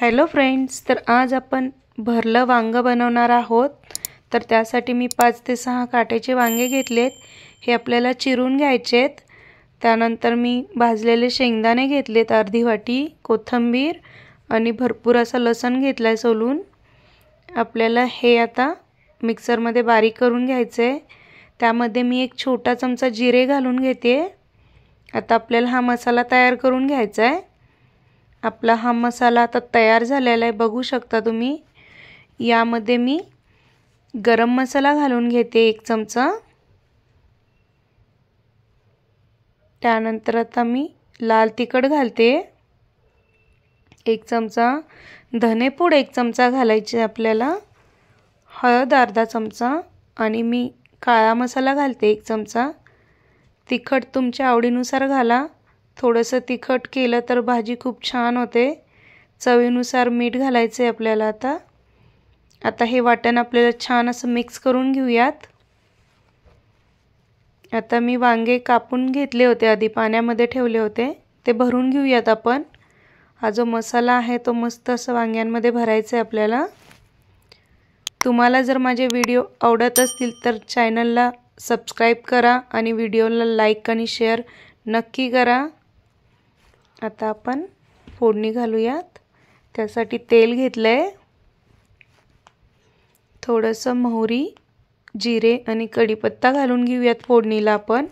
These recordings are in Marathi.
हॅलो फ्रेंड्स तर आज आपण भरलं वांगं बनवणार आहोत तर त्यासाठी मी पाच ते सहा काट्याचे वांगे घेतलेत हे आपल्याला चिरून घ्यायचेत त्यानंतर मी भाजलेले शेंगदाणे घेतलेत अर्धी वाटी कोथंबीर आणि भरपूर असा लसण घेतला आहे सोलून आपल्याला हे आता मिक्सरमध्ये बारीक करून घ्यायचं आहे त्यामध्ये मी एक छोटा चमचा जिरे घालून घेते आता आपल्याला हा मसाला तयार करून घ्यायचा आहे आपला हा मसाला आता तयार झालेला आहे बघू शकता तुम्ही यामध्ये मी गरम मसाला घालून घेते एक चमचा त्यानंतर आता मी लाल तिखट घालते एक चमचा धनेपूड एक चमचा घालायचे आपल्याला हळद अर्धा चमचा आणि मी काळा मसाला घालते एक चमचा तिखट तुमच्या आवडीनुसार घाला थोडंसं तिखट केलं तर भाजी खूप छान होते चवीनुसार मीठ घालायचं आहे आपल्याला आता आता हे वाटण आपल्याला छान असं मिक्स करून घेऊयात आता मी वांगे कापून घेतले होते आधी पाण्यामध्ये ठेवले होते ते भरून घेऊयात आपण हा जो मसाला आहे तो मस्त असं वांग्यांमध्ये भरायचं आहे आपल्याला तुम्हाला जर माझे व्हिडिओ आवडत असतील तर चॅनलला सबस्क्राईब करा आणि व्हिडिओला लाईक आणि शेअर नक्की करा आता आपण फोडणी घालूयात त्यासाठी तेल घेतलं आहे थोडंसं मोहरी जिरे आणि कढीपत्ता घालून घेऊयात फोडणीला आपण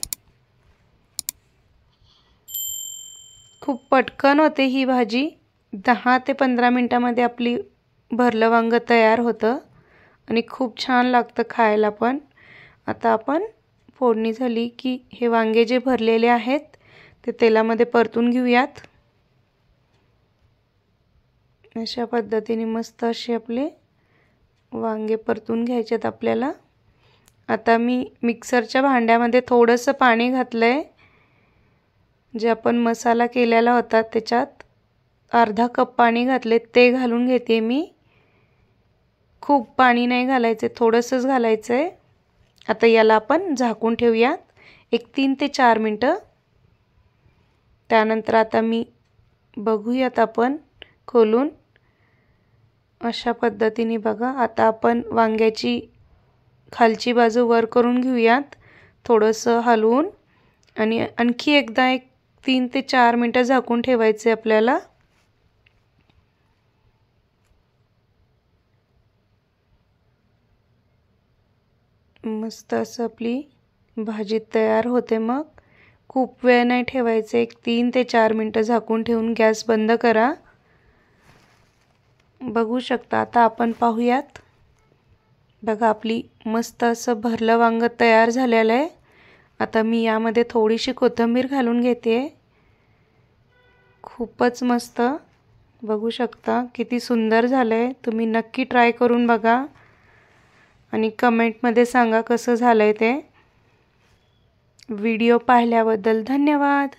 खूप पटकन होते ही भाजी दहा ते पंधरा मिनटामध्ये आपली भरलं वांग तयार होतं आणि खूप छान लागतं खायला पण आता आपण फोडणी झाली की हे वांगे जे भरलेले आहेत ते तेलामध्ये परतून घेऊयात अशा पद्धतीने मस्त असे आपले वांगे परतून घ्यायचेत आपल्याला आता मी मिक्सरच्या भांड्यामध्ये थोडंसं पाणी घातलं आहे जे आपण मसाला केलेला होता त्याच्यात अर्धा कप पाणी घातले ते घालून घेते मी खूप पाणी नाही घालायचं थोडंसंच घालायचं आहे आता याला आपण झाकून ठेवूयात एक तीन ते चार मिनटं त्यानंतर आता मी बघूयात आपण खोलून अशा पद्धतीने बघा आता आपण वांग्याची खालची बाजू वर करून घेऊयात थोडंसं हलवून आणि आणखी एकदा एक तीन ते चार मिनटं झाकून ठेवायचे आपल्याला मस्त असं आपली भाजी तयार होते मग खूप वेळ नाही ठेवायचं एक तीन ते चार मिनटं झाकून ठेवून गॅस बंद करा बघू शकता आता आपण पाहूयात बघा आपली मस्त असं भरलं वांगं तयार झालेलं आहे आता मी यामध्ये थोडीशी कोथिंबीर घालून घेते खूपच मस्त बघू शकता किती सुंदर झालं आहे तुम्ही नक्की ट्राय करून बघा आणि कमेंटमध्ये सांगा कसं झालं आहे ते व्हिडिओ पाहिल्याबद्दल धन्यवाद